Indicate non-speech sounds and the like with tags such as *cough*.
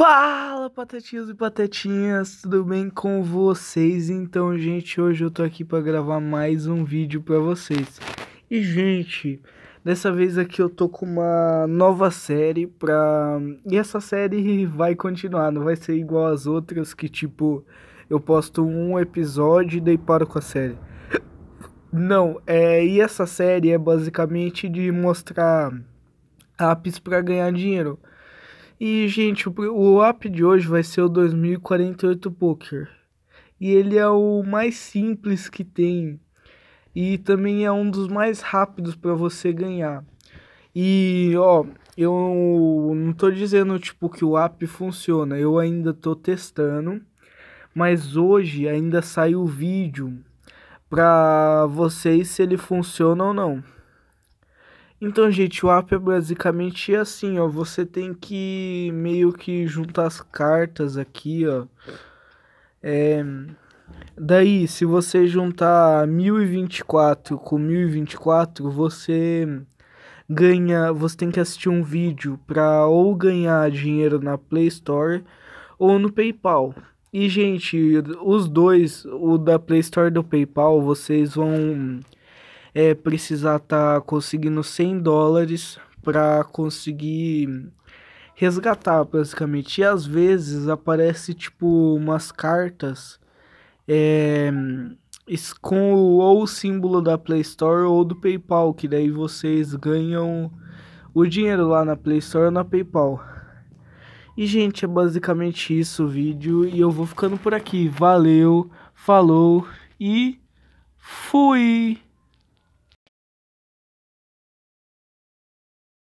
Fala patetinhos e patetinhas tudo bem com vocês? Então, gente, hoje eu tô aqui para gravar mais um vídeo para vocês. E gente, dessa vez aqui eu tô com uma nova série pra... E essa série *laughs* vai continuar, não vai ser igual às outras que tipo eu posto um episódio e daí paro com a série. Não, é, e essa série é basicamente de mostrar apps para ganhar dinheiro. E, gente, o app de hoje vai ser o 2048 Poker. E ele é o mais simples que tem. E também é um dos mais rápidos para você ganhar. E, ó, eu não tô dizendo, tipo, que o app funciona. Eu ainda tô testando. Mas hoje ainda sai o vídeo para vocês se ele funciona ou não. Então, gente, o app é basicamente assim, ó. Você tem que meio que juntar as cartas aqui, ó. É... Daí, se você juntar 1024 com 1024, você ganha. Você tem que assistir um vídeo para ou ganhar dinheiro na Play Store ou no PayPal. E, gente, os dois, o da Play Store e do PayPal, vocês vão é, precisar estar tá conseguindo 100 dólares para conseguir resgatar, basicamente. E às vezes aparece tipo umas cartas é, com ou o símbolo da Play Store ou do PayPal, que daí vocês ganham o dinheiro lá na Play Store ou na PayPal. E, gente, é basicamente isso o vídeo. E eu vou ficando por aqui. Valeu, falou e fui!